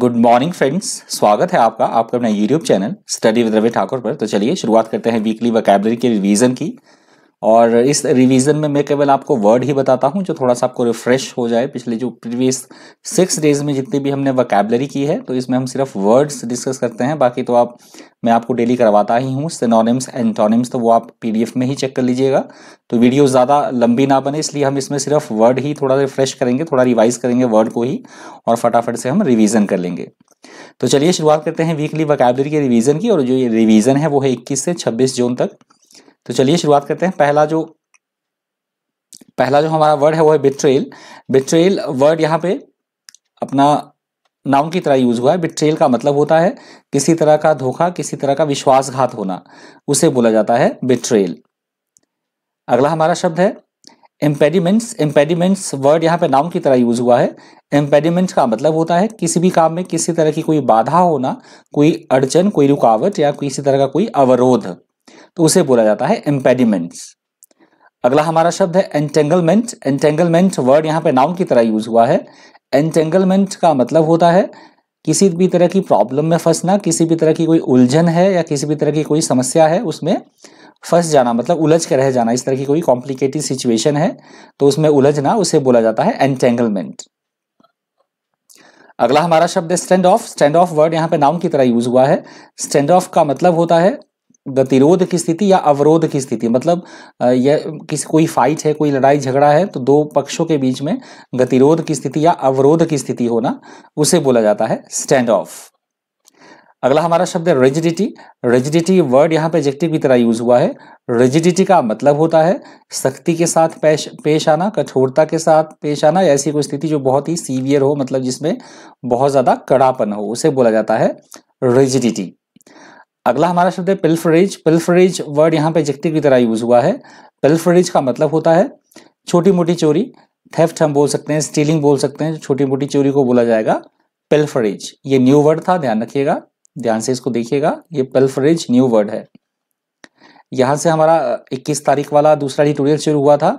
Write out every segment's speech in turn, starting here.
good morning friends स्वागत है आपका आपका अपना YouTube channel study with Ravi Thakur पर तो चलिए शुरुआत करते हैं वीकली वकैबलरी के रिवीजन की और इस रिवीजन में मैं केवल आपको वर्ड ही बताता हूँ जो थोड़ा सा आपको रिफ्रेश हो जाए पिछले जो प्रीवियस सिक्स डेज में जितनी भी हमने वकेबलरी की है तो इसमें हम सिर्फ वर्ड्स डिस्कस करते हैं बाकी तो आप मैं आपको डेली करवाता ही हूँ सिनोनिम्स एंटोनिम्स तो वो आप पीडीएफ में ही चेक कर लीजिएगा तो वीडियो ज़्यादा लंबी ना बने इसलिए हम इसमें सिर्फ वर्ड ही थोड़ा रिफ्रेश करेंगे थोड़ा रिवाइज करेंगे वर्ड को ही और फटाफट से हम रिविज़न कर लेंगे तो चलिए शुरुआत करते हैं वीकली वकेबलरी के रिविज़न की और जो ये रिविज़न है वो है इक्कीस से छब्बीस जून तक तो चलिए शुरुआत करते हैं पहला जो पहला जो हमारा वर्ड है वो है बिट्रेल बिट्रेल वर्ड यहाँ पे अपना नाउन की तरह यूज हुआ है बिट्रेल का मतलब होता है किसी तरह का धोखा किसी तरह का विश्वासघात होना उसे बोला जाता है बिट्रेल अगला हमारा शब्द है एम्पेडिमेंट्स एम्पेडिमेंट्स वर्ड यहाँ पे नाउन की तरह यूज हुआ है एम्पेडिमेंट्स का मतलब होता है किसी भी काम में किसी तरह की कोई बाधा होना कोई अड़चन कोई रुकावट या किसी तरह का कोई अवरोध तो उसे बोला जाता है इम्पेडिमेंट्स अगला हमारा शब्द है एंटेंगलमेंट एंटेंगलमेंट वर्ड यहाँ पे नाउन की तरह यूज हुआ है एंटेंगलमेंट का मतलब होता है किसी भी तरह की प्रॉब्लम में फंसना किसी भी तरह की कोई उलझन है या किसी भी तरह की कोई समस्या है उसमें फंस जाना मतलब उलझ के रह जाना इस तरह की कोई कॉम्प्लिकेटेड सिचुएशन है तो उसमें उलझना उसे बोला जाता है एंटेंगलमेंट अगला हमारा शब्द है stand off stand off word यहाँ पे नाउन की तरह यूज हुआ है स्टैंड ऑफ का मतलब होता है गतिरोध की स्थिति या अवरोध की स्थिति मतलब यह किसी कोई फाइट है कोई लड़ाई झगड़ा है तो दो पक्षों के बीच में गतिरोध की स्थिति या अवरोध की स्थिति होना उसे बोला जाता है स्टैंड ऑफ अगला हमारा शब्द है रेजिडिटी रेजिडिटी वर्ड यहाँ पे एजेक्टिव की तरह यूज हुआ है रेजिडिटी का मतलब होता है सख्ती के साथ पेश पेश आना कठोरता के साथ पेश आना ऐसी कोई स्थिति जो बहुत ही सीवियर हो मतलब जिसमें बहुत ज़्यादा कड़ापन हो उसे बोला जाता है रेजिडिटी अगला हमारा शब्द है पिल्फरेज पिल्फरेज वर्ड यहाँ पे जख्ती की तरह यूज हुआ है पिल्फरेज का मतलब होता है छोटी मोटी चोरी थेफ्ट हम बोल सकते हैं स्टीलिंग बोल सकते हैं छोटी मोटी चोरी को बोला जाएगा पिल्फरेज ये न्यू वर्ड था ध्यान रखिएगा ध्यान से इसको देखिएगा ये पिल्फरेज न्यू वर्ड है यहाँ से हमारा 21 तारीख वाला दूसरा ट्यूटोरियल शुरू हुआ था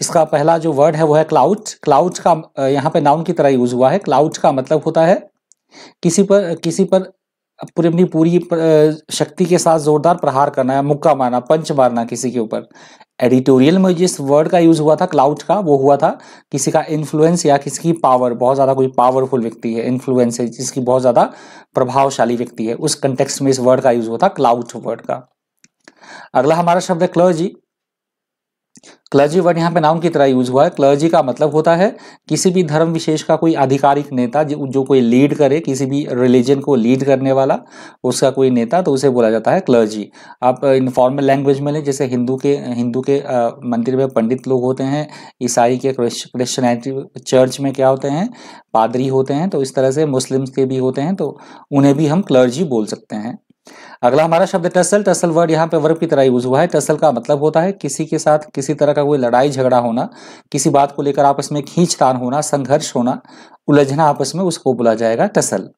इसका पहला जो वर्ड है वो है क्लाउड क्लाउड का यहाँ पे नाउन की तरह यूज हुआ है क्लाउड का मतलब होता है किसी पर किसी पर पूरी अपनी पूरी शक्ति के साथ जोरदार प्रहार करना है मुक्का मारना पंच मारना किसी के ऊपर एडिटोरियल में जिस वर्ड का यूज हुआ था क्लाउड का वो हुआ था किसी का इन्फ्लुएंस या किसी की पावर बहुत ज़्यादा कोई पावरफुल व्यक्ति है इन्फ्लुएंस है जिसकी बहुत ज़्यादा प्रभावशाली व्यक्ति है उस कंटेक्स्ट में इस वर्ड का यूज हुआ था क्लाउड वर्ड का अगला हमारा शब्द है क्लर्जी क्लर्जी वर्ड यहाँ पे नाउन की तरह यूज हुआ है क्लर्जी का मतलब होता है किसी भी धर्म विशेष का कोई आधिकारिक नेता जो, जो कोई लीड करे किसी भी रिलीजन को लीड करने वाला उसका कोई नेता तो उसे बोला जाता है क्लर्जी आप इनफॉर्मल लैंग्वेज में लें जैसे हिंदू के हिंदू के मंदिर में पंडित लोग होते हैं ईसाई के क्रिश्चनैटी चर्च में क्या होते हैं पादरी होते हैं तो इस तरह से मुस्लिम्स के भी होते हैं तो उन्हें भी हम क्लर्जी बोल सकते हैं अगला हमारा शब्द टसल टसल वर्ड यहाँ पे वर्ब की तरह यूज हुआ है टसल का मतलब होता है किसी के साथ किसी तरह का कोई लड़ाई झगड़ा होना किसी बात को लेकर आपस में खींचतान होना संघर्ष होना उलझना आपस में उसको बोला जाएगा टसल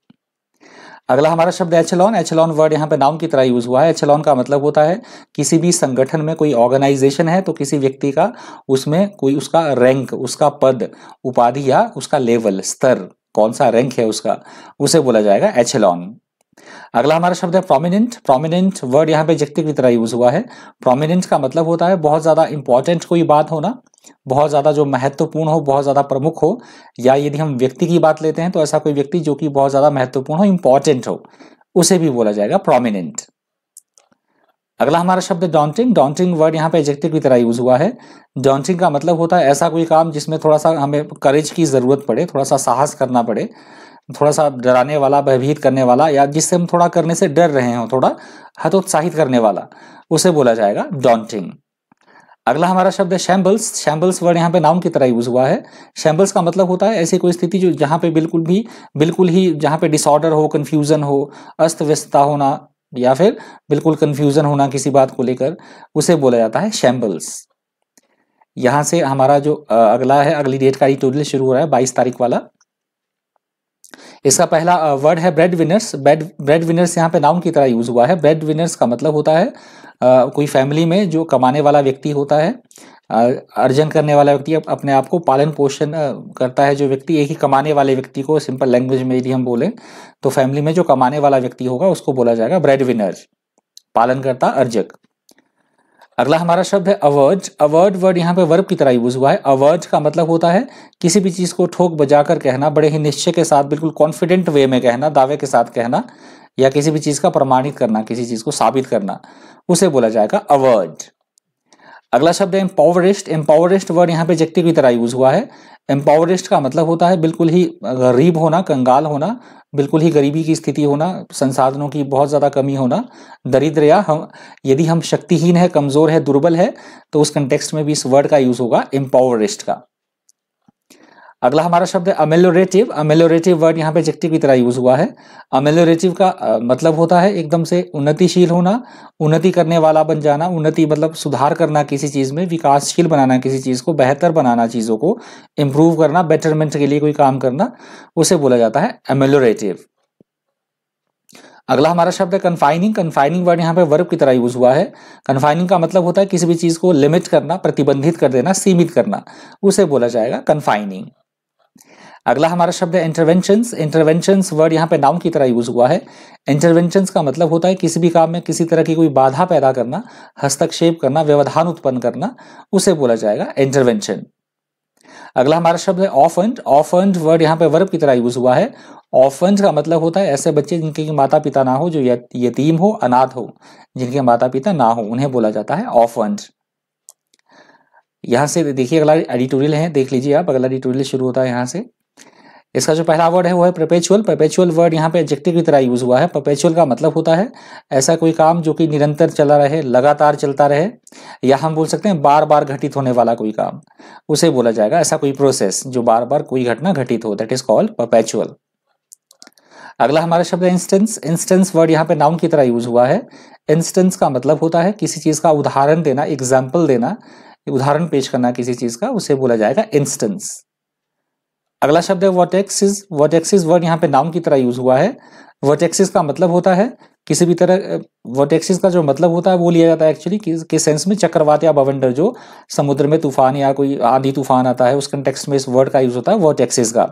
अगला हमारा शब्द एचलॉन एचलॉन वर्ड यहाँ पे नाउन की तरह यूज हुआ है एचलॉन का मतलब होता है किसी भी संगठन में कोई ऑर्गेनाइजेशन है तो किसी व्यक्ति का उसमें कोई उसका रैंक उसका पद उपाधि या उसका लेवल स्तर कौन सा रैंक है उसका उसे बोला जाएगा एचलॉन अगला हमारा शब्द है प्रोमिनेंट प्रोमिनेंट वर्ड यहाँ पे एजेक्टिव की तरह यूज हुआ है प्रोमिनेंट का मतलब होता है बहुत ज्यादा इंपॉर्टेंट कोई बात होना बहुत ज्यादा जो महत्वपूर्ण हो बहुत ज्यादा प्रमुख हो या यदि हम व्यक्ति की बात लेते हैं तो ऐसा कोई व्यक्ति जो कि बहुत ज्यादा महत्वपूर्ण हो इंपॉर्टेंट हो उसे भी बोला जाएगा प्रोमिनेंट अगला हमारा शब्द डॉन्टिंग डॉन्टिंग वर्ड यहाँ पे एजेक्टिव की तरह यूज हुआ है डॉन्टिंग का मतलब होता है ऐसा कोई काम जिसमें थोड़ा सा हमें करेज की जरूरत पड़े थोड़ा सा साहस करना पड़े थोड़ा सा डराने वाला भयभीत करने वाला या जिससे हम थोड़ा करने से डर रहे हों थोड़ा हतोत्साहित करने वाला उसे बोला जाएगा डॉन्टिंग अगला हमारा शब्द है शैम्बल्स शैम्बल्स वर्ड यहाँ पे नाउन की तरह यूज हुआ है शैम्बल्स का मतलब होता है ऐसी कोई स्थिति जो जहाँ पे बिल्कुल भी बिल्कुल ही जहाँ पे डिसऑर्डर हो कन्फ्यूजन हो अस्त व्यस्तता होना या फिर बिल्कुल कन्फ्यूजन होना किसी बात को लेकर उसे बोला जाता है शैम्बल्स यहाँ से हमारा जो अगला है अगली डेट का टोटल शुरू हो रहा है बाईस तारीख वाला इसका पहला वर्ड है breadwinners bread breadwinners यहाँ पे नाउन की तरह यूज हुआ है ब्रेड विनर्स का मतलब होता है आ, कोई फैमिली में जो कमाने वाला व्यक्ति होता है अर्जन करने वाला व्यक्ति अपने आप को पालन पोषण करता है जो व्यक्ति एक ही कमाने वाले व्यक्ति को सिंपल लैंग्वेज में यदि हम बोलें तो फैमिली में जो कमाने वाला व्यक्ति होगा उसको बोला जाएगा ब्रेड विनर्स पालन करता अर्जक अगला हमारा शब्द है अवर्ज अवर्ड वर्ड यहाँ पे वर्ब की तरह यूज हुआ है अवर्ज का मतलब होता है किसी भी चीज़ को ठोक बजा कर कहना बड़े ही निश्चय के साथ बिल्कुल कॉन्फिडेंट वे में कहना दावे के साथ कहना या किसी भी चीज़ का प्रमाणित करना किसी चीज़ को साबित करना उसे बोला जाएगा अवर्ज अगला शब्द है एम्पावरिस्ट एम्पावरिस्ट वर्ड यहाँ पे एजेक्टिव की तरह यूज हुआ है एम्पावरिस्ट का मतलब होता है बिल्कुल ही गरीब होना कंगाल होना बिल्कुल ही गरीबी की स्थिति होना संसाधनों की बहुत ज़्यादा कमी होना दरिद्र या हम यदि हम शक्तिहीन है कमज़ोर है दुर्बल है तो उस कंटेक्स्ट में भी इस वर्ड का यूज़ होगा एम्पावरिस्ट का अगला हमारा शब्द है अमेलोरेटिव अमेलोरेटिव वर्ड यहाँ पे जेक्टिव की तरह यूज हुआ है अमेलोरेटिव का मतलब होता है एकदम से उन्नतिशील होना उन्नति करने वाला बन जाना उन्नति मतलब सुधार करना किसी चीज़ में विकासशील बनाना किसी चीज़ को बेहतर बनाना चीज़ों को इम्प्रूव करना बेटरमेंट के लिए कोई काम करना उसे बोला जाता है अमेलोरेटिव अगला हमारा शब्द है कन्फाइनिंग कन्फाइनिंग वर्ड यहाँ पे वर्ब की तरह यूज हुआ है कन्फाइनिंग का मतलब होता है किसी भी चीज़ को लिमिट करना प्रतिबंधित कर देना सीमित करना उसे बोला जाएगा कन्फाइनिंग अगला हमारा शब्द है इंटरवेंशंस इंटरवेंशंस वर्ड यहाँ पे नाउन की तरह यूज हुआ है इंटरवेंशंस का मतलब होता है किसी भी काम में किसी तरह की कोई बाधा पैदा करना हस्तक्षेप करना व्यवधान उत्पन्न करना उसे बोला जाएगा इंटरवेंशन अगला हमारा शब्द है ऑफंड ऑफंड वर्ड यहाँ पे वर्ब की तरह यूज हुआ है एंड का मतलब होता है ऐसे बच्चे जिनके माता पिता ना हो जो यतीम हो अनाथ हो जिनके माता पिता ना हो उन्हें बोला जाता है एंड यहां से देखिए अगला एडिटोरियल है देख लीजिए आप अगला एडिटोरियल शुरू होता है यहां से इसका जो पहला वर्ड है वो है प्रपेचुअल प्रपेचुअल वर्ड यहाँ पे एडजेक्टिव की तरह यूज हुआ है प्रपेचुअल का मतलब होता है ऐसा कोई काम जो कि निरंतर चला रहे लगातार चलता रहे या हम बोल सकते हैं बार बार घटित होने वाला कोई काम उसे बोला जाएगा ऐसा कोई प्रोसेस जो बार बार कोई घटना घटित हो दैट इज कॉल्ड प्रपेचुअल अगला हमारा शब्द है इंस्टेंस इंस्टेंस वर्ड यहाँ पे नाउन की तरह यूज हुआ है इंस्टेंस का मतलब होता है किसी चीज का उदाहरण देना एग्जाम्पल देना उदाहरण पेश करना किसी चीज का उसे बोला जाएगा इंस्टेंस अगला शब्द है वर्टेक्सिस वर्टेक्सिस वर्ड यहाँ पे नाउन की तरह यूज हुआ है वर्टेक्सिस का मतलब होता है किसी भी तरह वर्टेक्सिस का जो मतलब होता है वो लिया जाता है एक्चुअली किस के सेंस में चक्रवात या बवंडर जो समुद्र में तूफान या कोई आधी तूफान आता है उस कंटेक्सट में इस वर्ड का यूज होता है वर्टेक्सिस का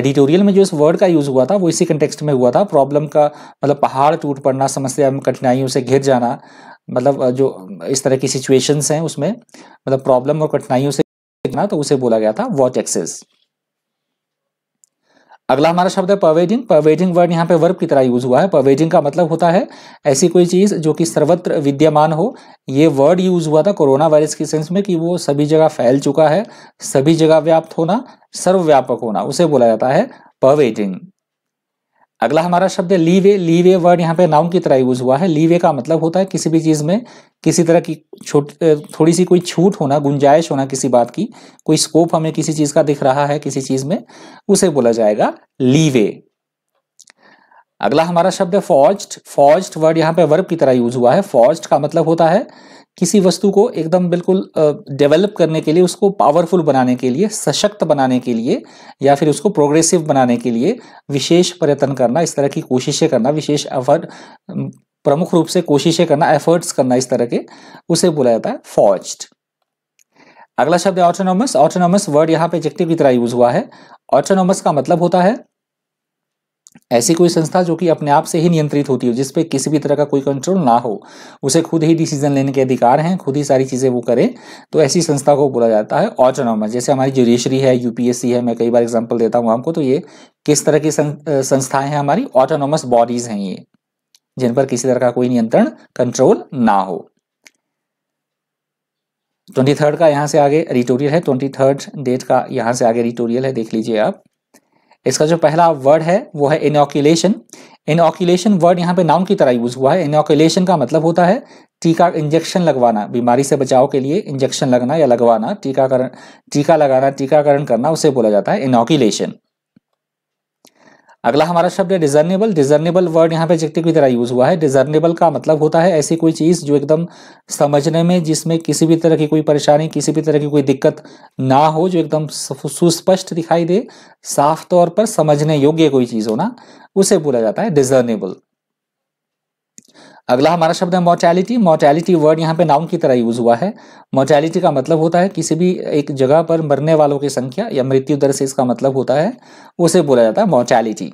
एडिटोरियल में जो इस वर्ड का यूज हुआ था वो इसी कंटेक्सट में हुआ था प्रॉब्लम का मतलब पहाड़ टूट पड़ना समस्या में कठिनाइयों से घिर जाना मतलब जो इस तरह की सिचुएशंस हैं उसमें मतलब प्रॉब्लम और कठिनाइयों से तो उसे बोला गया था एक्सेस अगला हमारा शब्द है परवेडिंग परवेडिंग वर्ड यहाँ पे वर्ब की तरह यूज हुआ है परवेडिंग का मतलब होता है ऐसी कोई चीज़ जो कि सर्वत्र विद्यमान हो ये वर्ड यूज हुआ था कोरोना वायरस के सेंस में कि वो सभी जगह फैल चुका है सभी जगह व्याप्त होना सर्वव्यापक होना उसे बोला जाता है परवेडिंग अगला हमारा शब्द है लीवे लीवे वर्ड यहाँ पे नाउन की तरह यूज हुआ है लीवे का मतलब होता है किसी भी चीज़ में किसी तरह की छोट थोड़ी सी कोई छूट होना गुंजाइश होना किसी बात की कोई स्कोप हमें किसी चीज़ का दिख रहा है किसी चीज़ में उसे बोला जाएगा लीवे अगला हमारा शब्द है फॉर्ज फॉर्ज वर्ड यहाँ पे वर्ब की तरह यूज हुआ है फॉर्ज का मतलब होता है किसी वस्तु को एकदम बिल्कुल डेवलप करने के लिए उसको पावरफुल बनाने के लिए सशक्त बनाने के लिए या फिर उसको प्रोग्रेसिव बनाने के लिए विशेष प्रयत्न करना इस तरह की कोशिशें करना विशेष एफर्ट प्रमुख रूप से कोशिशें करना एफर्ट्स करना इस तरह के उसे बोला जाता है फौज्ड अगला शब्द है ऑटोनॉमस ऑटोनॉमस वर्ड यहाँ पे एडजेक्टिव की तरह यूज हुआ है ऑटोनॉमस का मतलब होता है ऐसी कोई संस्था जो कि अपने आप से ही नियंत्रित होती हो जिसपे किसी भी तरह का कोई कंट्रोल ना हो उसे खुद ही डिसीजन लेने के अधिकार हैं खुद ही सारी चीज़ें वो करें तो ऐसी संस्था को बोला जाता है ऑटोनॉमस जैसे हमारी जुडिशरी है यूपीएससी है मैं कई बार एग्जाम्पल देता हूँ आपको तो ये किस तरह की संस्थाएं हैं हमारी ऑटोनॉमस बॉडीज हैं ये जिन पर किसी तरह का कोई नियंत्रण कंट्रोल ना हो ट्वेंटी थर्ड का यहाँ से आगे एडिटोरियल है ट्वेंटी थर्ड डेट का यहाँ से आगे एडिटोरियल है देख लीजिए आप इसका जो पहला वर्ड है वो है इनोक्यूलेशन इनोक्यूलेशन वर्ड यहाँ पे नाउन की तरह यूज हुआ है इनोक्यूलेशन का मतलब होता है टीका इंजेक्शन लगवाना बीमारी से बचाव के लिए इंजेक्शन लगना या लगवाना टीकाकरण टीका लगाना टीकाकरण करना उसे बोला जाता है इनोक्यूलेशन अगला हमारा शब्द है डिजर्नेबल डिजर्नेबल वर्ड यहाँ पे एडजेक्टिव की तरह यूज हुआ है डिजर्नेबल का मतलब होता है ऐसी कोई चीज़ जो एकदम समझने में जिसमें किसी भी तरह की कोई परेशानी किसी भी तरह की कोई दिक्कत ना हो जो एकदम सुस्पष्ट दिखाई दे साफ तौर पर समझने योग्य कोई चीज़ होना उसे बोला जाता है डिजर्नेबल अगला हमारा शब्द है मोर्टैलिटी मोर्टैलिटी वर्ड यहाँ पे नाउन की तरह यूज हुआ है मोर्टैलिटी का मतलब होता है किसी भी एक जगह पर मरने वालों की संख्या या मृत्यु दर से इसका मतलब होता है उसे बोला जाता है मोर्टैलिटी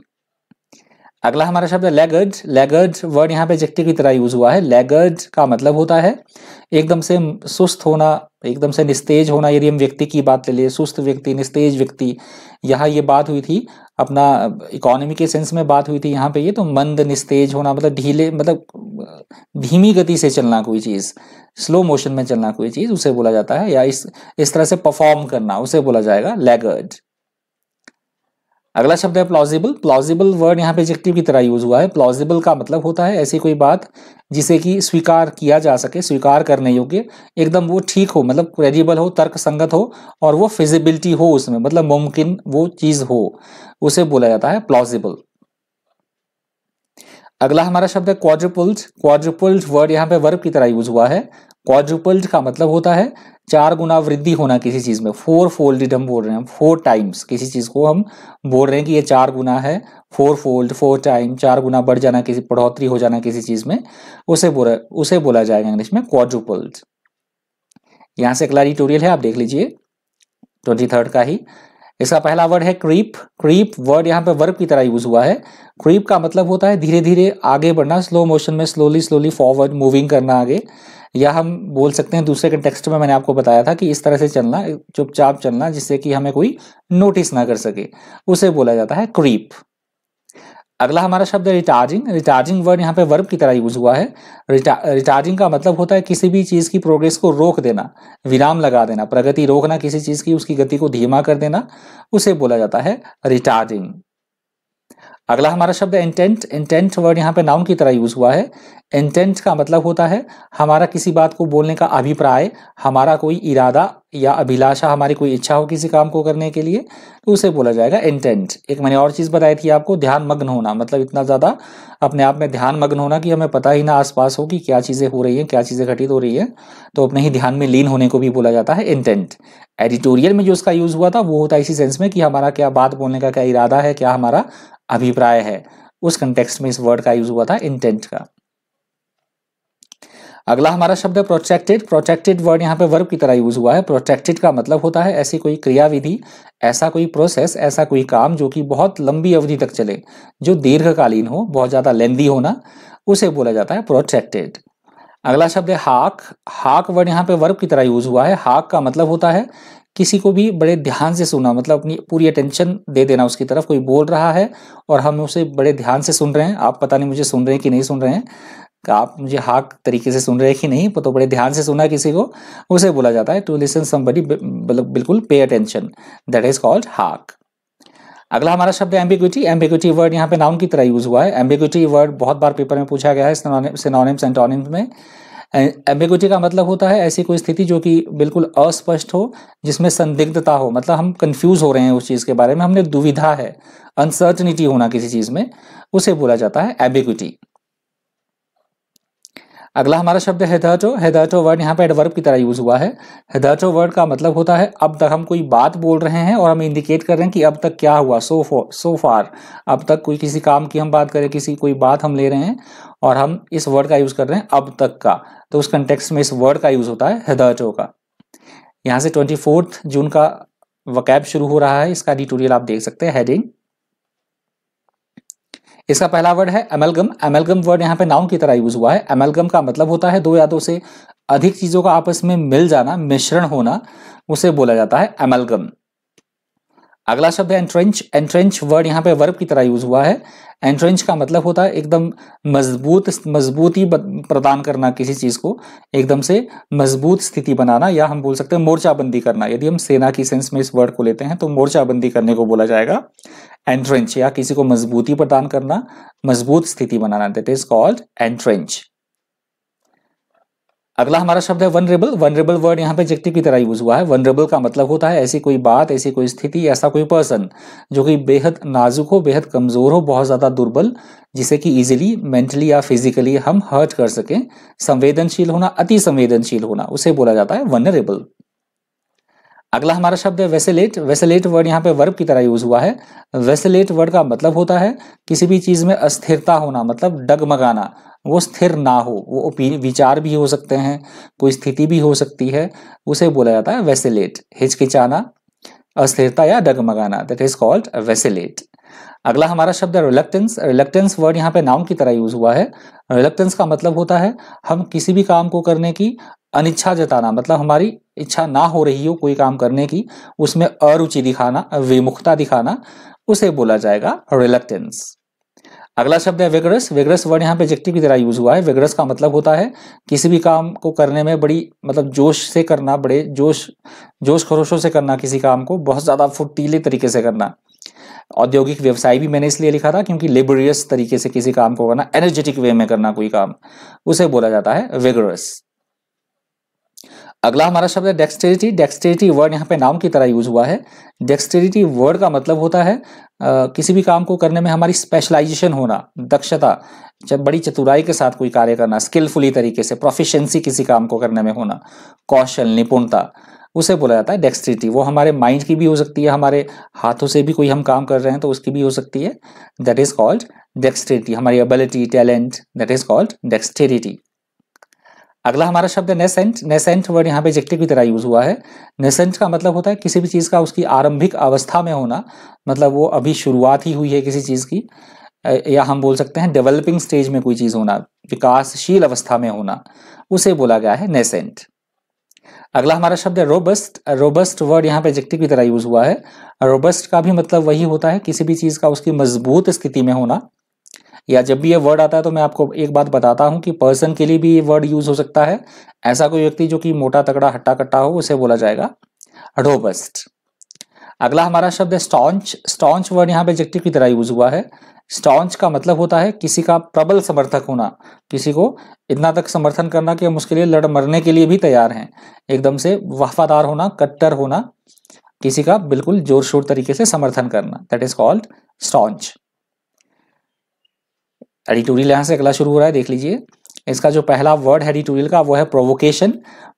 अगला हमारा शब्द है लेगर्ड लेगर्ड वर्ड यहाँ पे जेक्टिव की तरह यूज हुआ है लेगर्ड का मतलब होता है एकदम से सुस्त होना एकदम से निस्तेज होना यदि हम व्यक्ति की बात ले लिए सुस्त व्यक्ति निस्तेज व्यक्ति यहाँ ये बात हुई थी अपना इकोनॉमी के सेंस में बात हुई थी यहाँ पे ये तो मंद निस्तेज होना मतलब ढीले मतलब धीमी गति से चलना कोई चीज़ स्लो मोशन में चलना कोई चीज़ उसे बोला जाता है या इस इस तरह से परफॉर्म करना उसे बोला जाएगा लेगर्ड अगला शब्द है प्लॉजिबल प्लॉजिबल वर्ड यहाँ पे एजेक्टिव की तरह यूज हुआ है प्लॉजिबल का मतलब होता है ऐसी कोई बात जिसे कि स्वीकार किया जा सके स्वीकार करने योग्य एकदम वो ठीक हो मतलब क्रेडिबल हो तर्क संगत हो और वो फिजिबिलिटी हो उसमें मतलब मुमकिन वो चीज़ हो उसे बोला जाता है प्लॉजिबल अगला हमारा शब्द है क्वाड्रुपल्ड क्वाड्रुपल्ड वर्ड यहाँ पे वर्ब की तरह यूज हुआ है क्वाड्रुपल्ड का मतलब होता है चार गुना वृद्धि होना किसी चीज़ में फोर फोल्डेड हम बोल रहे हैं फोर टाइम्स किसी चीज़ को हम बोल रहे हैं कि ये चार गुना है फोर फोल्ड फोर टाइम चार गुना बढ़ जाना किसी बढ़ोतरी हो जाना किसी चीज़ में उसे बोला उसे बोला जाएगा इंग्लिश में क्वाड्रुपल्ड यहां से अगला एडिटोरियल है आप देख लीजिए ट्वेंटी थर्ड का ही इसका पहला वर्ड है क्रीप क्रीप वर्ड यहाँ पे वर्ब की तरह यूज हुआ है क्रीप का मतलब होता है धीरे धीरे आगे बढ़ना स्लो मोशन में स्लोली स्लोली फॉरवर्ड मूविंग करना आगे या हम बोल सकते हैं दूसरे कंटेक्सट में मैंने आपको बताया था कि इस तरह से चलना चुपचाप चलना जिससे कि हमें कोई नोटिस ना कर सके उसे बोला जाता है क्रीप अगला हमारा शब्द है रिटार्जिंग रिटार्जिंग वर्ड यहाँ पे वर्ब की तरह यूज हुआ है रिटा रिटार्जिंग का मतलब होता है किसी भी चीज़ की प्रोग्रेस को रोक देना विराम लगा देना प्रगति रोकना किसी चीज़ की उसकी गति को धीमा कर देना उसे बोला जाता है रिटार्जिंग अगला हमारा शब्द इंटेंट इंटेंट वर्ड यहाँ पे नाउन की तरह यूज हुआ है इंटेंट का मतलब होता है हमारा किसी बात को बोलने का अभिप्राय हमारा कोई इरादा या अभिलाषा हमारी कोई इच्छा हो किसी काम को करने के लिए तो उसे बोला जाएगा इंटेंट एक मैंने और चीज़ बताई थी आपको ध्यान मग्न होना मतलब इतना ज़्यादा अपने आप में ध्यान मग्न होना कि हमें पता ही ना आसपास हो कि क्या चीज़ें हो रही हैं क्या चीज़ें घटित हो रही है तो अपने ही ध्यान में लीन होने को भी बोला जाता है इंटेंट एडिटोरियल में जो उसका यूज़ हुआ था वो होता है इसी सेंस में कि हमारा क्या बात बोलने का क्या इरादा है क्या हमारा अभिप्राय है उस कंटेक्स्ट में इस वर्ड का यूज हुआ था इंटेंट का अगला हमारा शब्द है प्रोटेक्टेड प्रोटेक्टेड वर्ड यहाँ पे वर्ब की तरह यूज हुआ है प्रोटेक्टेड का मतलब होता है ऐसी कोई क्रियाविधि ऐसा कोई प्रोसेस ऐसा कोई काम जो कि बहुत लंबी अवधि तक चले जो दीर्घकालीन हो बहुत ज़्यादा लेंदी होना उसे बोला जाता है प्रोटेक्टेड अगला शब्द है हाक हाक वर्ड यहाँ पे वर्ब की तरह यूज हुआ है हाक का मतलब होता है किसी को भी बड़े ध्यान से सुना मतलब अपनी पूरी अटेंशन दे देना उसकी तरफ कोई बोल रहा है और हम उसे बड़े ध्यान से सुन रहे हैं आप पता नहीं मुझे सुन रहे हैं कि नहीं सुन रहे हैं आप मुझे हाक तरीके से सुन रहे हैं कि नहीं तो बड़े ध्यान से सुना किसी को उसे बोला जाता है टू लिसन समबडी मतलब बिल्कुल pay attention that is called हाक अगला हमारा शब्द है एम्बिग्यूटी एम्बिग्यूटी वर्ड यहाँ पे नाउन की तरह यूज हुआ है एम्बिग्यूटी वर्ड बहुत बार पेपर में पूछा गया है सिनोनिम्स एंटोनिम्स में एम्बिगुटी का मतलब होता है ऐसी कोई स्थिति जो कि बिल्कुल अस्पष्ट हो जिसमें संदिग्धता हो मतलब हम कंफ्यूज हो रहे हैं उस चीज़ के बारे में हमने दुविधा है अनसर्टनिटी होना किसी चीज़ में उसे बोला जाता है एम्बिगुटी अगला हमारा शब्द है हेदर्टो हेदर्टो वर्ड यहाँ पे एडवर्ब की तरह यूज हुआ है हेदर्टो वर्ड का मतलब होता है अब तक हम कोई बात बोल रहे हैं और हम इंडिकेट कर रहे हैं कि अब तक क्या हुआ सो फो सो फार अब तक कोई किसी काम की हम बात करें किसी कोई बात हम ले रहे हैं और हम इस वर्ड का यूज कर रहे हैं अब तक का तो उस कंटेक्स में इस वर्ड का यूज होता है हिदर्टो का यहां से ट्वेंटी फोर्थ जून का वकैब शुरू हो रहा है इसका डिटोरियल आप देख सकते हैं हेडिंग इसका पहला वर्ड है एमलगम एमलगम वर्ड यहाँ पे नाउन की तरह यूज हुआ है एमलगम का मतलब होता है दो या दो से अधिक चीजों का आपस में मिल जाना मिश्रण होना उसे बोला जाता है एमलगम अगला शब्द है एंट्रेंच एंट्रेंच वर्ड यहाँ पे वर्ब की तरह यूज हुआ है एंट्रेंच का मतलब होता है एकदम मजबूत मजबूती प्रदान करना किसी चीज को एकदम से मजबूत स्थिति बनाना या हम बोल सकते हैं मोर्चाबंदी करना यदि हम सेना की सेंस में इस वर्ड को लेते हैं तो मोर्चाबंदी करने को बोला जाएगा एंट्रेंच या किसी को मजबूती प्रदान करना मजबूत स्थिति बनाना दैट इज कॉल्ड एंट्रेंच अगला हमारा शब्द है वनरेबल वनरेबल वर्ड यहाँ पे एडजेक्टिव की तरह यूज हुआ है वनरेबल का मतलब होता है ऐसी कोई बात ऐसी कोई स्थिति ऐसा कोई पर्सन जो कि बेहद नाजुक हो बेहद कमजोर हो बहुत ज्यादा दुर्बल जिसे कि इजिली मेंटली या फिजिकली हम हर्ट कर सकें संवेदनशील होना अति संवेदनशील होना उसे बोला जाता है वनरेबल अगला हमारा शब्द है वेसेलेट वेसेलेट वर्ड यहाँ पे वर्ब की तरह यूज हुआ है वेसेलेट वर्ड का मतलब होता है किसी भी चीज में अस्थिरता होना मतलब डगमगाना वो स्थिर ना हो वो विचार भी हो सकते हैं कोई स्थिति भी हो सकती है उसे बोला जाता है वेसिलेट हिचकिचाना अस्थिरता या डगमगाना दैट इज कॉल्ड वेसिलेट अगला हमारा शब्द है रिलक्टेंस रिलक्टेंस वर्ड यहाँ पे नाउन की तरह यूज हुआ है रिलेक्टेंस का मतलब होता है हम किसी भी काम को करने की अनिच्छा जताना मतलब हमारी इच्छा ना हो रही हो कोई काम करने की उसमें अरुचि दिखाना विमुखता दिखाना उसे बोला जाएगा रिलेक्टेंस अगला शब्द है वेगरस वेगरस वर्ड यहाँ पे एडजेक्टिव की तरह यूज हुआ है वेगरस का मतलब होता है किसी भी काम को करने में बड़ी मतलब जोश से करना बड़े जोश जोश खरोशों से करना किसी काम को बहुत ज़्यादा फुर्तीले तरीके से करना औद्योगिक व्यवसाय भी मैंने इसलिए लिखा था क्योंकि लेबोरियस तरीके से किसी काम को करना एनर्जेटिक वे में करना कोई काम उसे बोला जाता है वेगरस अगला हमारा शब्द है डेक्सटेरिटी डेक्सटेरिटी वर्ड यहाँ पे नाम की तरह यूज हुआ है डेक्सटेरिटी वर्ड का मतलब होता है आ, किसी भी काम को करने में हमारी स्पेशलाइजेशन होना दक्षता जब बड़ी चतुराई के साथ कोई कार्य करना स्किलफुली तरीके से प्रोफिशेंसी किसी काम को करने में होना कौशल निपुणता उसे बोला जाता है डेक्सटेरिटी वो हमारे माइंड की भी हो सकती है हमारे हाथों से भी कोई हम काम कर रहे हैं तो उसकी भी हो सकती है दैट इज कॉल्ड डेक्सटेरिटी हमारी ability talent that is called dexterity अगला हमारा शब्द है नेसेंट नेसेंट वर्ड यहाँ पे एजेक्टिव की तरह यूज हुआ है नेसेंट का मतलब होता है किसी भी चीज़ का उसकी आरंभिक अवस्था में होना मतलब वो अभी शुरुआत ही हुई है किसी चीज़ की या हम बोल सकते हैं डेवलपिंग स्टेज में कोई चीज़ होना विकासशील अवस्था में होना उसे बोला गया है नेसेंट अगला हमारा शब्द है रोबस्ट रोबस्ट वर्ड यहाँ पे एजेक्टिव की तरह यूज हुआ है रोबस्ट का भी मतलब वही होता है किसी भी चीज़ का उसकी मजबूत स्थिति में होना या जब भी ये वर्ड आता है तो मैं आपको एक बात बताता हूँ कि पर्सन के लिए भी ये वर्ड यूज हो सकता है ऐसा कोई व्यक्ति जो कि मोटा तकड़ा हट्टा कट्टा हो उसे बोला जाएगा रोबस्ट अगला हमारा शब्द है स्टॉन्च स्टॉन्च वर्ड यहाँ पे एडजेक्टिव की तरह यूज हुआ है स्टॉन्च का मतलब होता है किसी का प्रबल समर्थक होना किसी को इतना तक समर्थन करना कि हम उसके लिए लड़ मरने के लिए भी तैयार हैं एकदम से वफादार होना कट्टर होना किसी का बिल्कुल जोर शोर तरीके से समर्थन करना that is called staunch editorial यहाँ से अगला शुरू हो रहा है देख लीजिए इसका जो पहला वर्ड है एडिटोरियल का वो है प्रोवोकेशन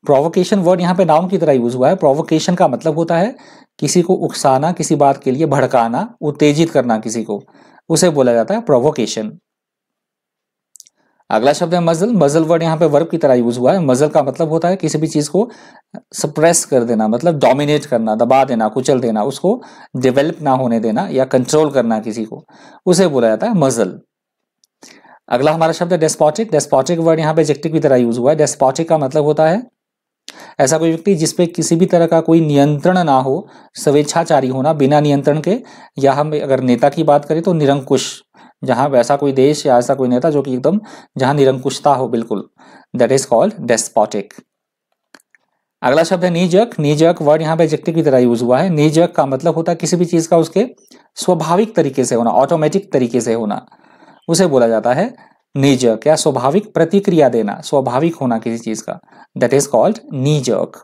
प्रोवोकेशन वर्ड यहाँ पे नाउन की तरह यूज हुआ है प्रोवोकेशन का मतलब होता है किसी को उकसाना किसी बात के लिए भड़काना उत्तेजित करना किसी को उसे बोला जाता है प्रोवोकेशन अगला शब्द है मजल मजल वर्ड यहाँ पे वर्ब की तरह यूज हुआ है मजल का मतलब होता है किसी भी चीज को सप्रेस कर देना मतलब डोमिनेट करना दबा देना कुचल देना उसको डेवलप ना होने देना या कंट्रोल करना किसी को उसे बोला जाता है मजल अगला हमारा शब्द है डेस्पॉटिक डेस्पॉटिक वर्ड यहाँ पे एजेक्टिव की तरह यूज हुआ है डेस्पॉटिक का मतलब होता है ऐसा कोई व्यक्ति जिसपे किसी भी तरह का कोई नियंत्रण ना हो स्वेच्छाचारी होना बिना नियंत्रण के या हम अगर नेता की बात करें तो निरंकुश जहाँ वैसा कोई देश या ऐसा कोई नेता जो कि एकदम जहाँ निरंकुशता हो बिल्कुल दैट इज कॉल्ड डेस्पॉटिक अगला शब्द है नीजक नीजक वर्ड यहाँ पे एडजेक्टिव की तरह यूज हुआ है नीजक का मतलब होता है किसी भी चीज का उसके स्वाभाविक तरीके से होना ऑटोमेटिक तरीके से होना उसे बोला जाता है नीजर्क या स्वाभाविक प्रतिक्रिया देना स्वाभाविक होना किसी चीज का दैट इज कॉल्ड नीजर्क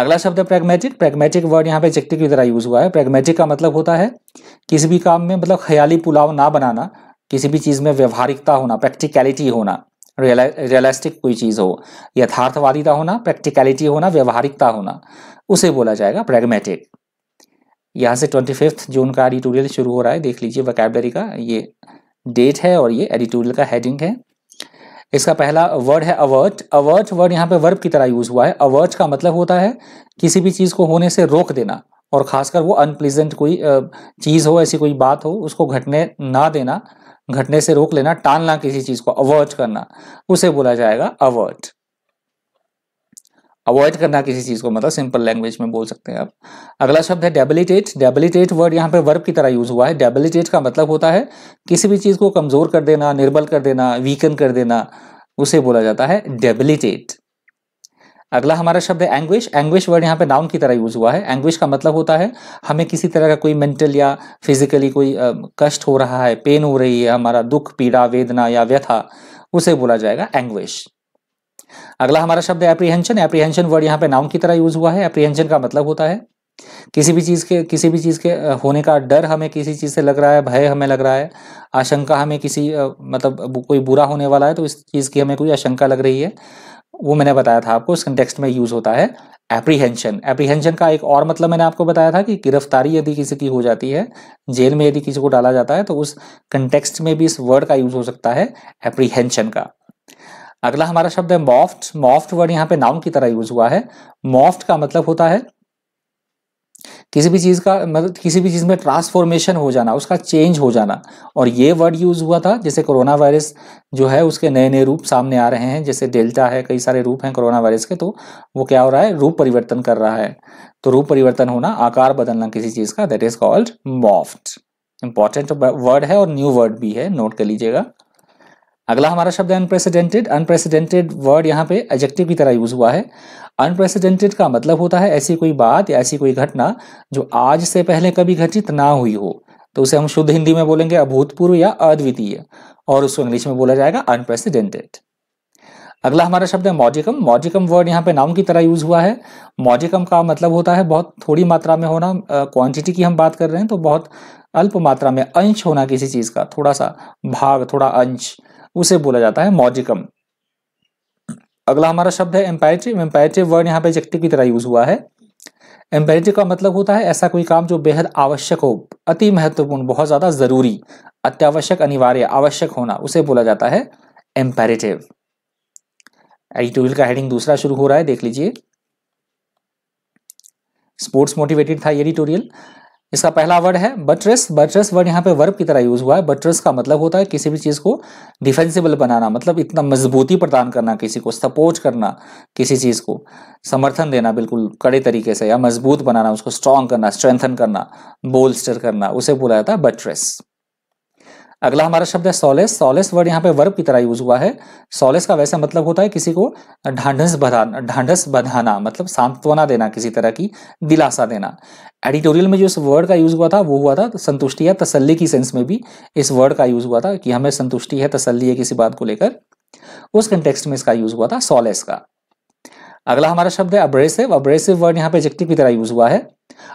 अगला शब्द है प्रेगमेटिक प्रेगमेटिक वर्ड यहाँ पे एजेक्टिव की तरह यूज हुआ है प्रेगमेटिक का मतलब होता है किसी भी काम में मतलब ख्याली पुलाव ना बनाना किसी भी चीज़ में व्यवहारिकता होना प्रैक्टिकलिटी होना रियलिस्टिक कोई चीज़ हो यथार्थवादिता होना प्रैक्टिकलिटी होना व्यवहारिकता होना उसे बोला जाएगा प्रेगमेटिक यहाँ से ट्वेंटी फिफ्थ जून का एडिटोरियल शुरू हो रहा है देख लीजिए वैकेबलरी का ये डेट है और ये एडिटोरियल का हेडिंग है इसका पहला वर्ड है अवर्ट अवर्ट वर्ड यहाँ पे वर्ब की तरह यूज हुआ है अवर्ट का मतलब होता है किसी भी चीज़ को होने से रोक देना और खासकर वो अनप्लीजेंट कोई चीज़ हो ऐसी कोई बात हो उसको घटने ना देना घटने से रोक लेना टालना किसी चीज़ को अवर्ट करना उसे बोला जाएगा अवर्ट अवॉइड करना किसी चीज़ को मतलब सिंपल लैंग्वेज में बोल सकते हैं आप अगला शब्द है डेबिलिटेट डेबिलिटेट वर्ड यहाँ पे वर्ब की तरह यूज़ हुआ है डेबिलिटेट का मतलब होता है किसी भी चीज़ को कमज़ोर कर देना निर्बल कर देना वीकन कर देना उसे बोला जाता है डेबिलिटेट अगला हमारा शब्द है एंग्विश एंग्विश वर्ड यहाँ पे नाउन की तरह यूज हुआ है एंग्विश का मतलब होता है हमें किसी तरह का कोई मेंटल या फिजिकली कोई कष्ट हो रहा है पेन हो रही है हमारा दुख पीड़ा वेदना या व्यथा उसे बोला जाएगा एंग्विश अगला हमारा शब्द है एप्रीहेंशन एप्रीहेंशन वर्ड यहाँ पे नाउन की तरह यूज हुआ है एप्रीहेंशन का मतलब होता है किसी भी चीज़ के किसी भी चीज़ के होने का डर हमें किसी चीज़ से लग रहा है भय हमें लग रहा है आशंका हमें किसी मतलब कोई बुरा होने वाला है तो इस चीज़ की हमें कोई आशंका लग रही है वो मैंने बताया था आपको इस कंटेक्सट में यूज़ होता है एप्रीहेंशन एप्रीहेंशन का एक और मतलब मैंने आपको बताया था कि गिरफ्तारी यदि किसी की हो जाती है जेल में यदि किसी को डाला जाता है तो उस कंटेक्सट में भी इस वर्ड का यूज़ हो सकता है एप्रीहेंशन का अगला हमारा शब्द है मॉफ्ट मॉफ्ट वर्ड यहाँ पे नाउन की तरह यूज हुआ है मॉफ्ट का मतलब होता है किसी भी चीज़ का मतलब किसी भी चीज़ में ट्रांसफॉर्मेशन हो जाना उसका चेंज हो जाना और ये वर्ड यूज़ हुआ था जैसे कोरोना वायरस जो है उसके नए नए रूप सामने आ रहे हैं जैसे डेल्टा है कई सारे रूप हैं कोरोना वायरस के तो वो क्या हो रहा है रूप परिवर्तन कर रहा है तो रूप परिवर्तन होना आकार बदलना किसी चीज़ का दैट इज़ कॉल्ड मॉफ्ट इंपॉर्टेंट वर्ड है और न्यू वर्ड भी है नोट कर लीजिएगा अगला हमारा शब्द है अनप्रेसिडेंटेड अनप्रेसिडेंटेड वर्ड यहाँ पे एजेक्टिव की तरह यूज हुआ है अनप्रेसिडेंटेड का मतलब होता है ऐसी कोई बात या ऐसी कोई घटना जो आज से पहले कभी घटित ना हुई हो तो उसे हम शुद्ध हिंदी में बोलेंगे अभूतपूर्व या अद्वितीय और उसको इंग्लिश में बोला जाएगा अनप्रेसिडेंटेड अगला हमारा शब्द है मॉजिकम मॉजिकम वर्ड यहाँ पे नाम की तरह यूज हुआ है मॉजिकम का मतलब होता है बहुत थोड़ी मात्रा में होना क्वांटिटी की हम बात कर रहे हैं तो बहुत अल्प मात्रा में अंश होना किसी चीज़ का थोड़ा सा भाग थोड़ा अंश उसे बोला जाता है मौजिकम अगला हमारा शब्द है एम्पैरेटिव एम्पैरेटिव वर्ड यहाँ पे एजेक्टिव की तरह यूज हुआ है एम्पैरेटिव का मतलब होता है ऐसा कोई काम जो बेहद आवश्यक हो अति महत्वपूर्ण बहुत ज़्यादा ज़रूरी अत्यावश्यक अनिवार्य आवश्यक होना उसे बोला जाता है एम्पेरेटिव एडिटोरियल का हेडिंग दूसरा शुरू हो रहा है देख लीजिए स्पोर्ट्स मोटिवेटेड था एडिटोरियल इसका पहला वर्ड है बट्रेस बट्रेस वर्ड यहाँ पे वर्ब की तरह यूज हुआ है बट्रेस का मतलब होता है किसी भी चीज़ को डिफेंसिबल बनाना मतलब इतना मजबूती प्रदान करना किसी को सपोर्ट करना किसी चीज़ को समर्थन देना बिल्कुल कड़े तरीके से या मजबूत बनाना उसको स्ट्रांग करना स्ट्रेंथन करना बोल्स्टर करना उसे बोला जाता है बट्रेस अगला हमारा शब्द है सॉलेस सॉलेस वर्ड यहाँ पे वर्ब की तरह यूज हुआ है सॉलेस का वैसा मतलब होता है किसी को ढांढस बधाना ढांढस बधाना मतलब सांत्वना देना किसी तरह की दिलासा देना एडिटोरियल में जो इस वर्ड का यूज हुआ था वो हुआ था तो संतुष्टि या तसल्ली की सेंस में भी इस वर्ड का यूज हुआ था कि हमें संतुष्टि है तसल्ली है किसी बात को लेकर उस कंटेक्स्ट में इसका यूज हुआ था सॉलेस का अगला हमारा शब्द है अब्रेसिव अब्रेसिव वर्ड यहाँ पे एजेक्टिव की तरह यूज हुआ है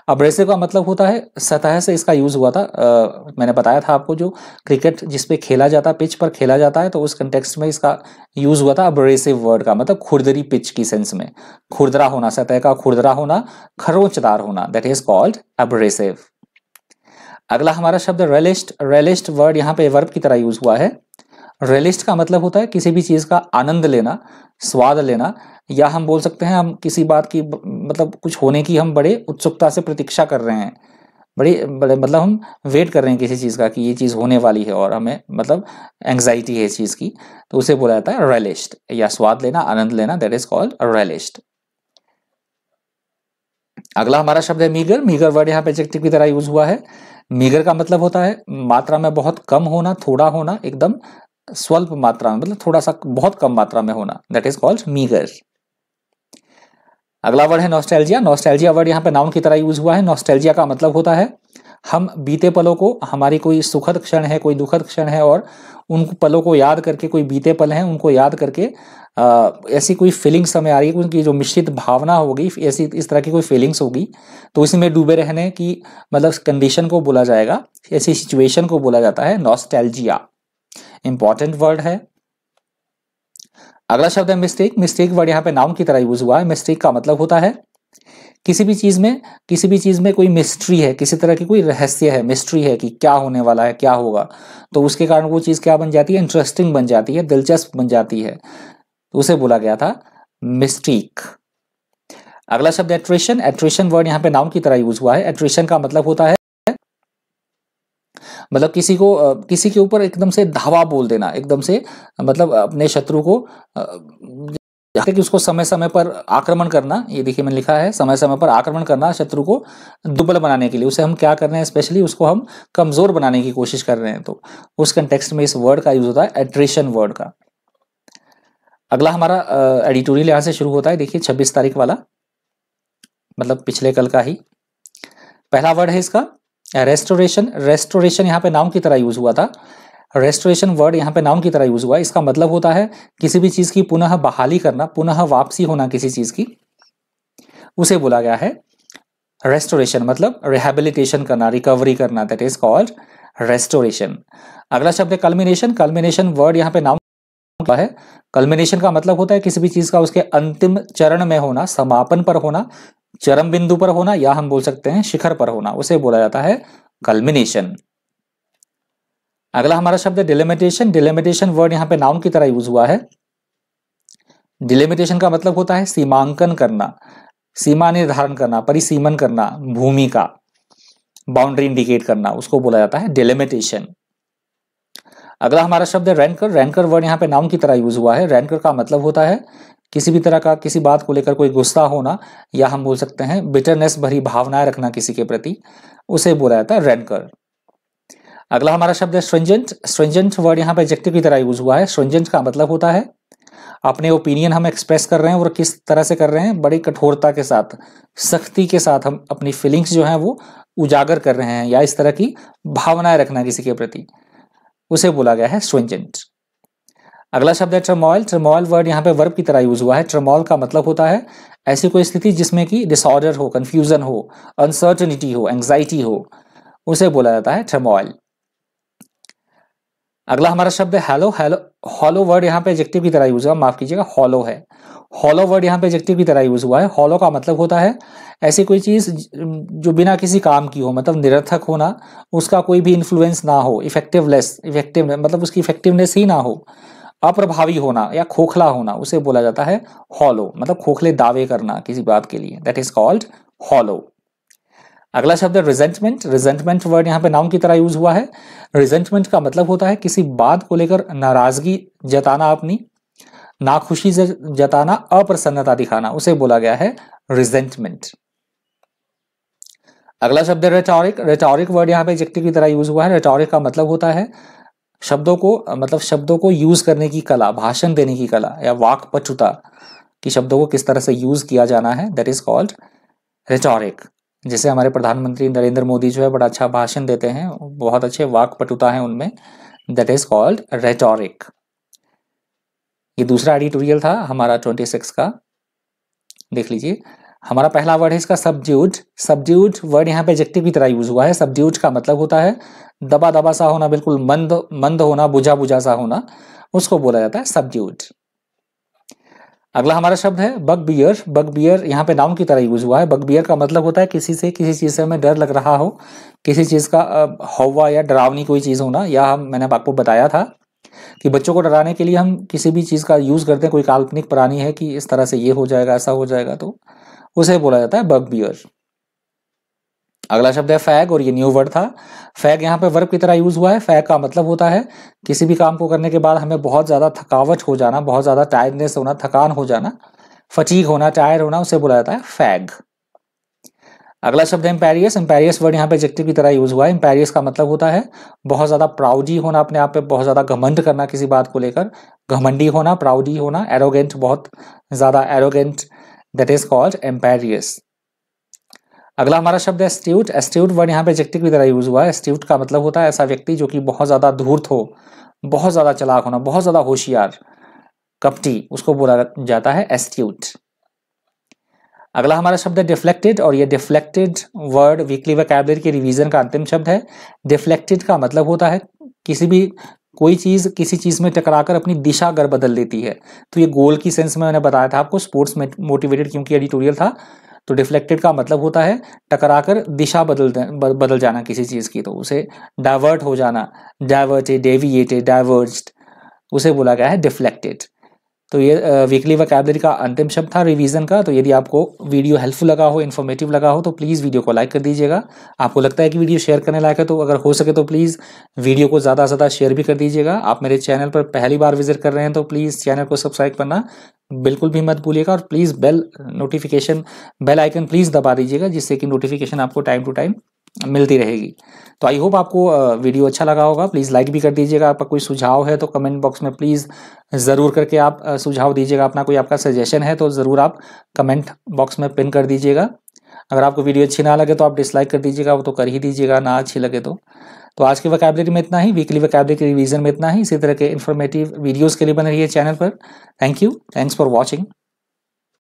अब्रेसिव का मतलब होता है सतह से इसका यूज़ हुआ था आ, मैंने बताया था आपको जो क्रिकेट जिस पे खेला जाता है पिच पर खेला जाता है तो उस कंटेक्स में इसका यूज़ हुआ था अब्रेसिव वर्ड का मतलब खुरदरी पिच की सेंस में खुरदरा होना सतह का खुरदरा होना खरोचदार होना दैट इज कॉल्ड अब्रेसिव अगला हमारा शब्द रेलिस्ट रेलिस्ट वर्ड यहाँ पे वर्ब की तरह यूज हुआ है रियलिस्ट का मतलब होता है किसी भी चीज़ का आनंद लेना स्वाद लेना या हम बोल सकते हैं हम किसी बात की मतलब कुछ होने की हम बड़े उत्सुकता से प्रतीक्षा कर रहे हैं बड़ी बड़े मतलब हम वेट कर रहे हैं किसी चीज़ का कि ये चीज़ होने वाली है और हमें मतलब एंग्जाइटी है इस चीज़ की तो उसे बोला जाता है रेलिस्ट या स्वाद लेना आनंद लेना दैट इज कॉल्ड रेलिस्ट अगला हमारा शब्द है मीगर मीगर वर्ड यहाँ पे एडजेक्टिव की तरह यूज हुआ है मीगर का मतलब होता है मात्रा में बहुत कम होना थोड़ा होना एकदम स्वल्प मात्रा में मतलब थोड़ा सा बहुत कम मात्रा में होना दैट इज कॉल्ड मीगर अगला वर्ड है नॉस्टैल्जिया नॉस्टैल्जिया वर्ड यहाँ पे नाउन की तरह यूज हुआ है नॉस्टैल्जिया का मतलब होता है हम बीते पलों को हमारी कोई सुखद क्षण है कोई दुखद क्षण है और उन पलों को याद करके कोई बीते पल हैं उनको याद करके आ, ऐसी कोई फीलिंग्स हमें आ रही है उनकी जो मिश्रित भावना होगी ऐसी इस तरह की कोई फीलिंग्स होगी तो इसी में डूबे रहने की मतलब कंडीशन को बोला जाएगा ऐसी सिचुएशन को बोला जाता है नॉस्टैल्जिया इंपॉर्टेंट वर्ड है अगला शब्द है मिस्टेक मिस्टेक वर्ड यहाँ पे नाउन की तरह यूज हुआ है मिस्टेक का मतलब होता है किसी भी चीज में किसी भी चीज में कोई मिस्ट्री है किसी तरह की कोई रहस्य है मिस्ट्री है कि क्या होने वाला है क्या होगा तो उसके कारण वो चीज क्या बन जाती है इंटरेस्टिंग बन जाती है दिलचस्प बन जाती है तो उसे बोला गया था मिस्टेक अगला शब्द एट्रेशन एट्रेशन वर्ड यहाँ पे नाउन की तरह यूज हुआ है एट्रेशन का मतलब होता है मतलब किसी को किसी के ऊपर एकदम से धावा बोल देना एकदम से मतलब अपने शत्रु को कि उसको समय समय पर आक्रमण करना ये देखिए मैंने लिखा है समय समय पर आक्रमण करना शत्रु को दुबल बनाने के लिए उसे हम क्या कर रहे हैं स्पेशली उसको हम कमजोर बनाने की कोशिश कर रहे हैं तो उस कंटेक्स्ट में इस वर्ड का यूज होता है एट्रेशन वर्ड का अगला हमारा एडिटोरियल यहां से शुरू होता है देखिए छब्बीस तारीख वाला मतलब पिछले कल का ही पहला वर्ड है इसका रेस्टोरेशन रेस्टोरेशन यहाँ पे नाउन की तरह यूज हुआ था रेस्टोरेशन वर्ड यहाँ पे नाउन की तरह यूज हुआ इसका मतलब होता है किसी भी चीज़ की पुनः बहाली करना पुनः वापसी होना किसी चीज़ की उसे बोला गया है रेस्टोरेशन मतलब रिहेबिलिटेशन करना रिकवरी करना दैट इज कॉल्ड रेस्टोरेशन अगला शब्द है कल्मिनेशन कल्मिनेशन वर्ड यहाँ पे नाम है कल्मिनेशन का मतलब होता है किसी भी चीज का उसके अंतिम चरण में होना समापन पर होना चरम बिंदु पर होना या हम बोल सकते हैं शिखर पर होना उसे बोला जाता है कल्मिनेशन अगला हमारा शब्द है डिलिमिटेशन डिलिमिटेशन वर्ड यहां पे नाउन की तरह यूज हुआ है डिलिमिटेशन का मतलब होता है सीमांकन करना सीमा निर्धारण करना परिसीमन करना भूमि का बाउंड्री इंडिकेट करना उसको बोला जाता है डिलिमिटेशन अगला हमारा शब्द है रैंकर रैंकर वर्ड यहाँ पे नाउन की तरह यूज हुआ है रैंकर का मतलब होता है किसी भी तरह का किसी बात को लेकर कोई गुस्सा होना या हम बोल सकते हैं बिटरनेस भरी भावनाएं रखना किसी के प्रति उसे बोला जाता है रेनकर अगला हमारा शब्द है स्ट्रेंजेंट स्ट्रेंजेंट वर्ड यहाँ पे एजेक्टिव की तरह यूज हुआ है स्ट्रेंजेंट का मतलब होता है अपने ओपिनियन हम एक्सप्रेस कर रहे हैं और किस तरह से कर रहे हैं बड़ी कठोरता के साथ सख्ती के साथ हम अपनी फीलिंग्स जो हैं वो उजागर कर रहे हैं या इस तरह की भावनाएं रखना किसी के प्रति उसे बोला गया है स्वेंजेंट अगला शब्द है ट्रमॉयल ट्रमॉयल वर्ड यहाँ पे वर्ब की तरह यूज हुआ है ट्रमोल का मतलब होता है ऐसी कोई स्थिति जिसमें कि डिसऑर्डर हो कंफ्यूजन हो अनसर्टनिटी हो एंग्जाइटी हो उसे बोला जाता है ट्रमॉयल अगला हमारा शब्द है हेलो हेलो हॉलो वर्ड यहाँ पे एजेक्टिव की तरह यूज हुआ माफ कीजिएगा हॉलो है हॉलो वर्ड यहाँ पे एजेक्टिव की तरह यूज हुआ है हॉलो का मतलब होता है ऐसी कोई चीज़ जो बिना किसी काम की हो मतलब निरर्थक होना उसका कोई भी इन्फ्लुएंस ना हो इफेक्टिवलेस इफेक्टिव मतलब उसकी इफेक्टिवनेस ही ना हो अप्रभावी होना या खोखला होना उसे बोला जाता है हॉलो मतलब खोखले दावे करना किसी बात के लिए दैट इज कॉल्ड हॉलो अगला शब्द है रिजेंटमेंट रिजेंटमेंट वर्ड यहाँ पे नाउन की तरह यूज हुआ है रिजेंटमेंट का मतलब होता है किसी बात को लेकर नाराजगी जताना अपनी नाखुशी जताना अप्रसन्नता दिखाना उसे बोला गया है रिजेंटमेंट अगला शब्द है रेटोरिक रेटोरिक वर्ड यहाँ पे एडजेक्टिव की तरह यूज हुआ है रेटोरिक का मतलब होता है शब्दों को मतलब शब्दों को यूज करने की कला भाषण देने की कला या वाक पचुता कि शब्दों को किस तरह से यूज किया जाना है दैट इज कॉल्ड रिटोरिक जैसे हमारे प्रधानमंत्री नरेंद्र मोदी जो है बड़ा अच्छा भाषण देते हैं बहुत अच्छे वाक पटुता है उनमें दैट इज कॉल्ड रेटोरिक ये दूसरा एडिटोरियल था हमारा ट्वेंटी सिक्स का देख लीजिए हमारा पहला वर्ड है इसका सब्ज्यूट सब्ड्यूड वर्ड यहाँ पे एजेक्टिव की तरह यूज हुआ है सब्ज्यूट का मतलब होता है दबा दबा सा होना बिल्कुल मंद मंद होना बुझा बुझा सा होना उसको बोला जाता है सब्ज्यूट अगला हमारा शब्द है बग बियर बग बियर यहाँ पे नाउन की तरह यूज हुआ है बग बियर का मतलब होता है किसी से किसी चीज़ से हमें डर लग रहा हो किसी चीज़ का हवा या डरावनी कोई चीज़ होना या हम मैंने आपको बताया था कि बच्चों को डराने के लिए हम किसी भी चीज़ का यूज़ करते हैं कोई काल्पनिक प्राणी है कि इस तरह से ये हो जाएगा ऐसा हो जाएगा तो उसे बोला जाता है बग बियर अगला शब्द है फैग और ये न्यू वर्ड था फैग यहाँ पे वर्ब की तरह यूज़ हुआ है फैग का मतलब होता है किसी भी काम को करने के बाद हमें बहुत ज़्यादा थकावट हो जाना बहुत ज़्यादा टायर्डनेस होना थकान हो जाना फचीक होना टायर होना उसे बोला जाता है फैग अगला शब्द है इम्पेरियस इम्पेरियस वर्ड यहाँ पे एडजेक्टिव की तरह यूज हुआ है इम्पेरियस का मतलब होता है बहुत ज़्यादा प्राउडी होना अपने आप पे बहुत ज़्यादा घमंड करना किसी बात को लेकर घमंडी होना प्राउडी होना एरोगेंट बहुत ज़्यादा arrogant that is called imperious अगला हमारा शब्द है एस्ट्यूट एस्ट्यूट वर्ड यहाँ पे जेक्टिव की तरह यूज हुआ है एस्ट्यूट का मतलब होता है ऐसा व्यक्ति जो कि बहुत ज़्यादा धूर्त हो बहुत ज़्यादा चलाक होना बहुत ज़्यादा होशियार कपटी उसको बोला जाता है एस्ट्यूट अगला हमारा शब्द है डिफ्लेक्टेड और ये डिफ्लेक्टेड वर्ड वीकली वैकेबलरी के रिविजन का अंतिम शब्द है डिफ्लेक्टेड का मतलब होता है किसी भी कोई चीज़ किसी चीज़ में टकराकर अपनी दिशा अगर बदल देती है तो ये गोल की सेंस में मैंने बताया था आपको स्पोर्ट्स में मोटिवेटेड क्योंकि एडिटोरियल था तो डिफ्लेक्टेड का मतलब होता है टकराकर दिशा बदल बदल जाना किसी चीज़ की तो उसे डाइवर्ट हो जाना डाइवर्टेड डेविएटेड डाइवर्ज उसे बोला गया है डिफ्लेक्टेड तो ये वीकली वैकेबलरी का अंतिम शब्द था रिवीजन का तो यदि आपको वीडियो हेल्पफुल लगा हो इन्फॉर्मेटिव लगा हो तो प्लीज़ वीडियो को लाइक कर दीजिएगा आपको लगता है कि वीडियो शेयर करने लायक है तो अगर हो सके तो प्लीज़ वीडियो को ज़्यादा से ज़्यादा शेयर भी कर दीजिएगा आप मेरे चैनल पर पहली बार विजिट कर रहे हैं तो प्लीज़ चैनल को सब्सक्राइब करना बिल्कुल भी मत भूलिएगा और please bell notification bell icon please दबा दीजिएगा जिससे कि नोटिफिकेशन आपको टाइम टू टाइम मिलती रहेगी तो आई होप आपको वीडियो अच्छा लगा होगा प्लीज़ लाइक भी कर दीजिएगा आपका कोई सुझाव है तो कमेंट बॉक्स में प्लीज़ ज़रूर करके आप सुझाव दीजिएगा अपना कोई आपका सजेशन है तो ज़रूर आप कमेंट बॉक्स में पिन कर दीजिएगा अगर आपको वीडियो अच्छी ना लगे तो आप डिसलाइक कर दीजिएगा वो तो कर ही दीजिएगा ना अच्छी लगे तो तो आज की वैकेबलिटी में इतना ही वीकली वैकेबलिटी रिवीजन में इतना ही इसी तरह के इन्फॉर्मेटिव वीडियोज़ के लिए बने रहिए चैनल पर thank you thanks for watching